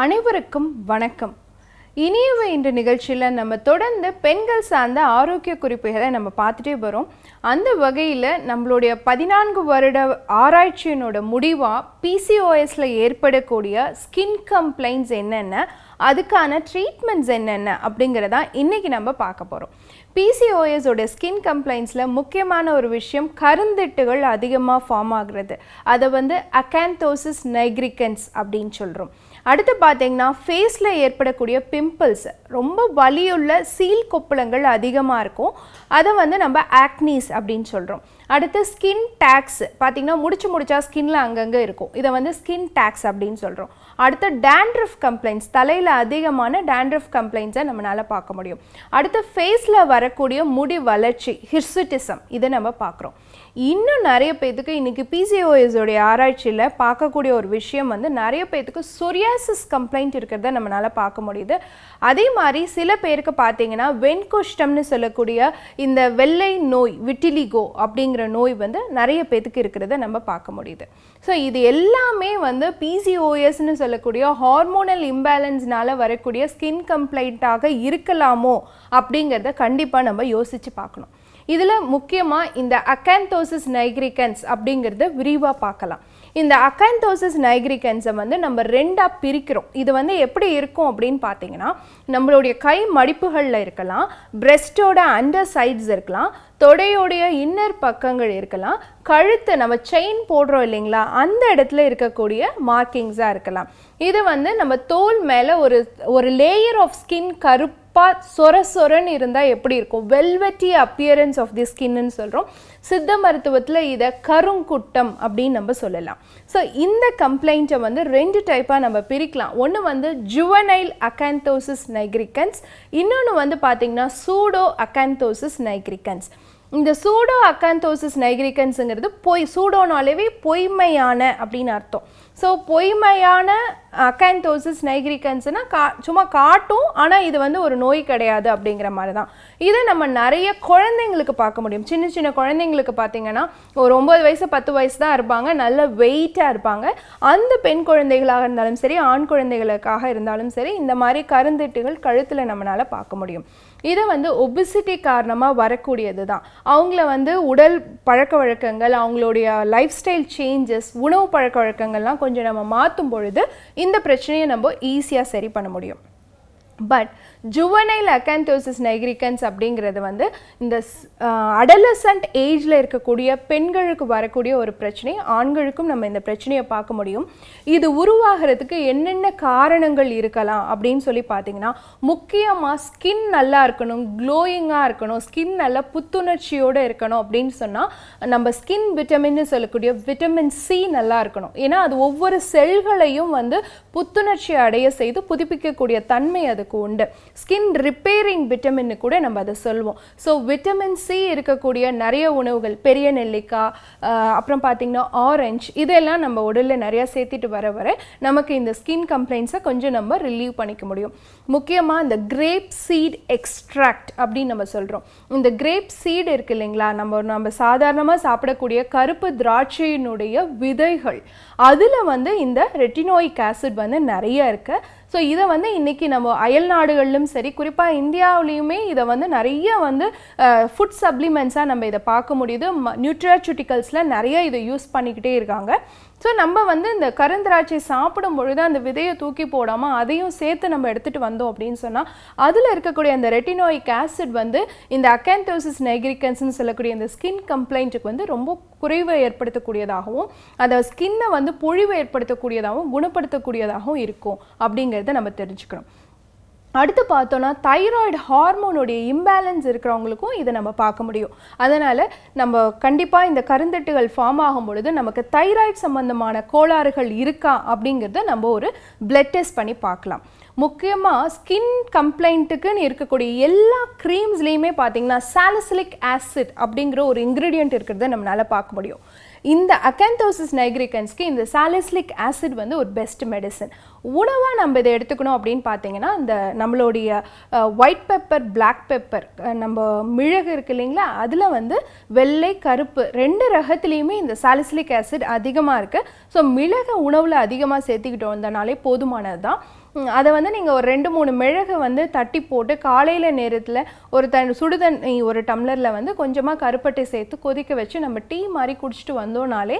அனைவருக்கும் வணக்கம் இனியவை என்ற நிகழ்ச்சியில் நம்ம தொடர்ந்து பெண்கள் சார்ந்த ஆரோக்கிய குறிப்புகளை நம்ம பார்த்துட்டே வரோம் அந்த வகையில் நம்மளுடைய பதினான்கு வருட ஆராய்ச்சியினோட முடிவாக பிசிஓஎஸில் ஏற்படக்கூடிய ஸ்கின் கம்ப்ளைண்ட்ஸ் என்னென்ன அதுக்கான ட்ரீட்மெண்ட்ஸ் என்னென்ன அப்படிங்கிறதான் இன்றைக்கி நம்ம பார்க்க போகிறோம் பிசிஓஎஸோட ஸ்கின் கம்ப்ளைண்ட்ஸில் முக்கியமான ஒரு விஷயம் கருந்திட்டுகள் அதிகமாக ஃபார்ம் ஆகிறது அதை வந்து அகேந்தோசிஸ் நைக்ரிகன்ஸ் அப்படின்னு சொல்கிறோம் அடுத்து பார்த்தீங்கன்னா ஃபேஸில் ஏற்படக்கூடிய பிம்பிள்ஸ் ரொம்ப வலியுள்ள சீல் கொப்பளங்கள் அதிகமாக இருக்கும் அதை வந்து நம்ம ஆக்னீஸ் அப்படின்னு சொல்கிறோம் அடுத்து ஸ்கின் டேக்ஸ் பார்த்திங்கன்னா முடிச்சு முடிச்சா ஸ்கின்ல அங்கங்கே இருக்கும் இதை வந்து ஸ்கின் டேக்ஸ் அப்படின்னு சொல்கிறோம் அடுத்து டேண்ட்ரஃப் கம்ப்ளைண்ட்ஸ் தலையில் அதிகமான டேண்ட்ரஃப் கம்ப்ளைண்ட்ஸை நம்மளால் பார்க்க முடியும் அடுத்து ஃபேஸில் வரக்கூடிய முடி வளர்ச்சி ஹிர்சிட்டிசம் இதை நம்ம பார்க்குறோம் இன்னும் நிறைய பேத்துக்கு இன்றைக்கி பிசிஓஎஸோடைய ஆராய்ச்சியில் பார்க்கக்கூடிய ஒரு விஷயம் வந்து நிறைய பேத்துக்கு சொரியாசிஸ் கம்ப்ளைண்ட் இருக்கிறத நம்மளால் பார்க்க முடியுது அதே மாதிரி சில பேருக்கு பார்த்தீங்கன்னா வெண்குஷ்டம்னு சொல்லக்கூடிய இந்த வெள்ளை நோய் விட்டிலிகோ அப்படிங்கிற அப்படிங்கிற நோய் வந்து நிறைய பேத்துக்கு இருக்கிறத நம்ம பார்க்க முடியுது ஸோ இது எல்லாமே வந்து பிசிஓஎஸ்ன்னு சொல்லக்கூடிய ஹார்மோனல் இம்பேலன்ஸ்னால வரக்கூடிய ஸ்கின் கம்ப்ளைண்ட்டாக இருக்கலாமோ அப்படிங்கிறத கண்டிப்பாக நம்ம யோசித்து பார்க்கணும் இதில் முக்கியமாக இந்த அக்கேந்தோசிஸ் நைக்ரிகன்ஸ் அப்படிங்கிறத விரிவாக பார்க்கலாம் இந்த அக்கான்டோசஸ் நைக்ரிகன்ஸை வந்து நம்ம ரெண்டாக பிரிக்கிறோம் இது வந்து எப்படி இருக்கும் அப்படின்னு பார்த்தீங்கன்னா நம்மளுடைய கை மடிப்புகளில் இருக்கலாம் பிரெஸ்டோட அண்டர் சைட்ஸ் இருக்கலாம் தொடையோடைய இன்னர் பக்கங்கள் இருக்கலாம் கழுத்தை நம்ம செயின் போடுறோம் இல்லைங்களா அந்த இடத்துல இருக்கக்கூடிய மார்க்கிங்ஸாக இருக்கலாம் இது வந்து நம்ம தோல் மேலே ஒரு ஒரு லேயர் ஆஃப் ஸ்கின் கருப்பு பா சொர சொரன்னு இருந்தால் எப்படி இருக்கும் வெல்வெட்டி அப்பியரன்ஸ் ஆஃப் தி ஸ்கின்னு சொல்கிறோம் சித்த மருத்துவத்தில் இதை கருங்குட்டம் அப்படின்னு நம்ம சொல்லலாம் ஸோ இந்த கம்ப்ளைண்ட்டை வந்து ரெண்டு டைப்பாக நம்ம பிரிக்கலாம் ஒன்று வந்து ஜுவனைல் அகாந்தோசிஸ் நைக்ரிகன்ஸ் இன்னொன்று வந்து பார்த்திங்கன்னா சூடோ அகாந்தோசிஸ் நைக்ரிகன்ஸ் இந்த சூடோ அக்காந்தோசிஸ் நைக்ரிகன்ஸுங்கிறது பொய் சூடோனாலேவே பொய்மையான அப்படின்னு அர்த்தம் ஸோ பொய்மையான அக்கேந்தோசிஸ் நைக்ரிகன்ஸ்னால் கா சும்மா காட்டும் ஆனால் இது வந்து ஒரு நோய் கிடையாது அப்படிங்கிற மாதிரி தான் இதை நம்ம நிறைய குழந்தைங்களுக்கு பார்க்க முடியும் சின்ன சின்ன குழந்தைங்களுக்கு பார்த்தீங்கன்னா ஒரு ஒம்பது வயசு பத்து வயசு தான் இருப்பாங்க நல்ல வெயிட்டாக இருப்பாங்க அந்த பெண் குழந்தைகளாக இருந்தாலும் சரி ஆண் குழந்தைகளுக்காக இருந்தாலும் சரி இந்த மாதிரி கருந்திட்டுகள் கழுத்தில் நம்மளால் பார்க்க முடியும் இது வந்து ஒபிசிட்டி காரணமாக வரக்கூடியது தான் அவங்கள வந்து உடல் பழக்க வழக்கங்கள் அவங்களுடைய லைஃப் ஸ்டைல் சேஞ்சஸ் உணவு பழக்க வழக்கங்கள்லாம் கொஞ்சம் கொஞ்சம் நம்ம மாற்றும் பொழுது இந்த பிரச்சனையை நம்ம ஈஸியாக சரி பண்ண முடியும் பட் ஜுவனைல் அக்கந்தோசிஸ் நைக்ரிகன்ஸ் அப்படிங்கிறது வந்து இந்த அடலசன்ட் ஏஜில் இருக்கக்கூடிய பெண்களுக்கு வரக்கூடிய ஒரு பிரச்சனை ஆண்களுக்கும் நம்ம இந்த பிரச்சனையை பார்க்க முடியும் இது உருவாகிறதுக்கு என்னென்ன காரணங்கள் இருக்கலாம் அப்படின்னு சொல்லி பார்த்தீங்கன்னா முக்கியமாக ஸ்கின் நல்லா இருக்கணும் க்ளோயிங்காக இருக்கணும் ஸ்கின் நல்லா புத்துணர்ச்சியோடு இருக்கணும் அப்படின்னு சொன்னால் நம்ம ஸ்கின் விட்டமின்னு சொல்லக்கூடிய விட்டமின் சி நல்லா இருக்கணும் ஏன்னா அது ஒவ்வொரு செல்களையும் வந்து புத்துணர்ச்சி அடைய செய்து புதுப்பிக்கக்கூடிய தன்மை அது நம்மளுக்கு உண்டு ஸ்கின் ரிப்பேரிங் விட்டமின்னு கூட நம்ம அதை சொல்வோம் ஸோ விட்டமின் சி இருக்கக்கூடிய நிறைய உணவுகள் பெரிய நெல்லிக்காய் அப்புறம் பார்த்தீங்கன்னா ஆரஞ்சு இதெல்லாம் நம்ம உடலில் நிறையா சேர்த்துட்டு வர வர நமக்கு இந்த ஸ்கின் கம்ப்ளைண்ட்ஸை கொஞ்சம் நம்ம ரிலீவ் பண்ணிக்க முடியும் முக்கியமாக இந்த கிரேப் சீட் எக்ஸ்ட்ராக்ட் அப்படின்னு நம்ம சொல்கிறோம் இந்த கிரேப் சீடு இருக்கு இல்லைங்களா நம்ம நம்ம சாதாரணமாக சாப்பிடக்கூடிய கருப்பு திராட்சையினுடைய விதைகள் அதில் வந்து இந்த ரெட்டினோயிக் ஆசிட் வந்து நிறைய இருக்குது ஸோ இதை வந்து இன்றைக்கி நம்ம அயல் நாடுகளிலும் சரி குறிப்பாக இந்தியாவிலையுமே இதை வந்து நிறைய வந்து ஃபுட் சப்ளிமெண்ட்ஸாக நம்ம இதை பார்க்க முடியுது நியூட்ரியாச்சுட்டிக்கல்ஸில் நிறைய இதை யூஸ் பண்ணிக்கிட்டே இருக்காங்க ஸோ நம்ம வந்து இந்த கருந்திராட்சை சாப்பிடும் பொழுது அந்த விதையை தூக்கி போடாமல் அதையும் சேர்த்து நம்ம எடுத்துகிட்டு வந்தோம் அப்படின்னு சொன்னால் அதில் இருக்கக்கூடிய அந்த ரெட்டினோயிக் ஆசிட் வந்து இந்த அக்கேந்தோசிஸ் நெகிரிக்கன்ஸ்னு சொல்லக்கூடிய இந்த ஸ்கின் கம்ப்ளைண்ட்டுக்கு வந்து ரொம்ப குறைவை ஏற்படுத்தக்கூடியதாகவும் அந்த ஸ்கின்னை வந்து பொழிவு ஏற்படுத்தக்கூடியதாகவும் குணப்படுத்தக்கூடியதாகவும் இருக்கும் அப்படிங்கிறத நம்ம தெரிஞ்சுக்கணும் அடுத்து பார்த்தோன்னா தைராய்டு ஹார்மோனுடைய இம்பேலன்ஸ் இருக்கிறவங்களுக்கும் இதை நம்ம பார்க்க முடியும் அதனால் நம்ம கண்டிப்பாக இந்த கருந்தட்டுகள் ஃபார்ம் ஆகும் பொழுது நமக்கு தைராய்டு சம்மந்தமான கோளாறுகள் இருக்கா அப்படிங்கிறத நம்ம ஒரு பிளட் டெஸ்ட் பண்ணி பார்க்கலாம் முக்கியமாக ஸ்கின் கம்ப்ளைண்ட்டுக்குன்னு இருக்கக்கூடிய எல்லா க்ரீம்ஸ்லேயுமே பார்த்தீங்கன்னா சாலசிலிக் ஆசிட் அப்படிங்கிற ஒரு இன்க்ரீடியன்ட் இருக்கிறத நம்மளால் பார்க்க முடியும் இந்த அக்கேந்தோசிஸ் நைக்ரிகன்ஸ்க்கு இந்த சாலிஸ்லிக் ஆசிட் வந்து ஒரு பெஸ்ட் மெடிசன் உணவாக நம்ம இதை எடுத்துக்கணும் அப்படின்னு பார்த்தீங்கன்னா இந்த நம்மளுடைய ஒயிட் பெப்பர் பிளாக் பெப்பர் நம்ம மிளகு இருக்கு இல்லைங்களா அதில் வந்து வெள்ளை கருப்பு ரெண்டு ரகத்துலேயுமே இந்த சாலிசிலிக் ஆசிட் அதிகமாக இருக்குது ஸோ மிளகு உணவில் அதிகமாக சேர்த்துக்கிட்டு வந்தனாலே போதுமானது தான் அதை வந்து நீங்கள் ஒரு ரெண்டு மூணு மிளகு வந்து தட்டி போட்டு காலையில் நேரத்தில் ஒரு த சுடுதண்ணி ஒரு டம்ளரில் வந்து கொஞ்சமாக கருப்பட்டை சேர்த்து கொதிக்க வச்சு நம்ம டீ மாதிரி குடிச்சிட்டு வந்தோம்னாலே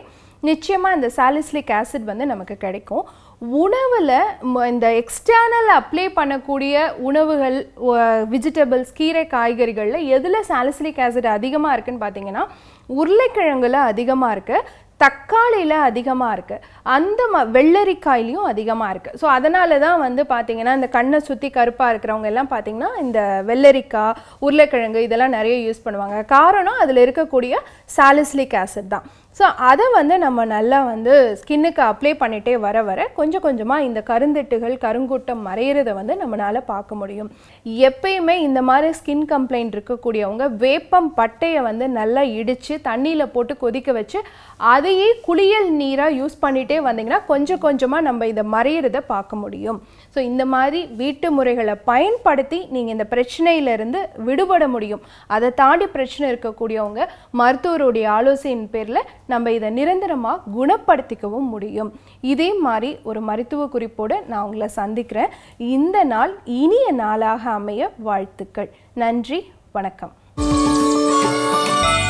நிச்சயமாக இந்த சாலிஸ்லிக் ஆசிட் வந்து நமக்கு கிடைக்கும் உணவில் இந்த எக்ஸ்டர்னல் அப்ளை பண்ணக்கூடிய உணவுகள் வெஜிடபிள்ஸ் கீரை காய்கறிகளில் எதில் சாலிசிலிக் ஆசிட் அதிகமாக இருக்குதுன்னு பார்த்தீங்கன்னா உருளைக்கிழங்குல அதிகமாக இருக்குது தக்காளியில் அதிகமாக இருக்குது அந்த ம வெள்ளரிக்காயிலையும் அதிகமாக இருக்குது ஸோ அதனால தான் வந்து பார்த்திங்கன்னா இந்த கண்ணை சுற்றி கருப்பாக இருக்கிறவங்க எல்லாம் பார்த்திங்கன்னா இந்த வெள்ளரிக்காய் உருளைக்கிழங்கு இதெல்லாம் நிறைய யூஸ் பண்ணுவாங்க காரணம் அதில் இருக்கக்கூடிய சாலிஸ்லிக் ஆசிட் தான் ஸோ அதை வந்து நம்ம நல்லா வந்து ஸ்கின்னுக்கு அப்ளை பண்ணிகிட்டே வர வர கொஞ்சம் கொஞ்சமாக இந்த கருந்திட்டுகள் கருங்கூட்டம் மறையிறத வந்து நம்மளால் பார்க்க முடியும் எப்பயுமே இந்த மாதிரி ஸ்கின் கம்ப்ளைண்ட் இருக்கக்கூடியவங்க வேப்பம் பட்டையை வந்து நல்லா இடித்து தண்ணியில் போட்டு கொதிக்க வச்சு அதையே குளியல் நீராக யூஸ் பண்ணிகிட்டே வந்தீங்கன்னா கொஞ்சம் கொஞ்சமாக நம்ம இதை மறையிறத பார்க்க முடியும் ஸோ இந்த மாதிரி வீட்டு முறைகளை பயன்படுத்தி நீங்கள் இந்த பிரச்சனையிலிருந்து விடுபட முடியும் அதை தாண்டி பிரச்சனை இருக்கக்கூடியவங்க மருத்துவருடைய ஆலோசனையின் பேரில் நம்ம இதை நிரந்தரமாக குணப்படுத்திக்கவும் முடியும் இதே மாதிரி ஒரு மருத்துவ குறிப்போடு நான் உங்களை சந்திக்கிறேன் இந்த நாள் இனிய நாளாக அமைய வாழ்த்துக்கள் நன்றி வணக்கம்